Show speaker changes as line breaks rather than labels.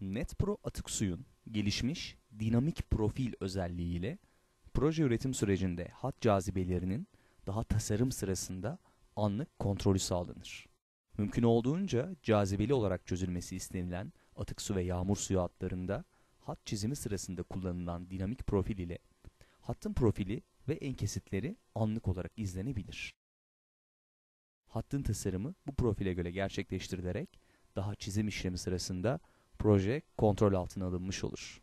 NetPro atık suyun gelişmiş dinamik profil özelliğiyle proje üretim sürecinde hat cazibelerinin daha tasarım sırasında anlık kontrolü sağlanır. Mümkün olduğunca cazibeli olarak çözülmesi istenilen atık su ve yağmur suyu hatlarında hat çizimi sırasında kullanılan dinamik profil ile hattın profili ve en kesitleri anlık olarak izlenebilir. Hattın tasarımı bu profile göre gerçekleştirilerek daha çizim işlemi sırasında proje kontrol altına alınmış olur.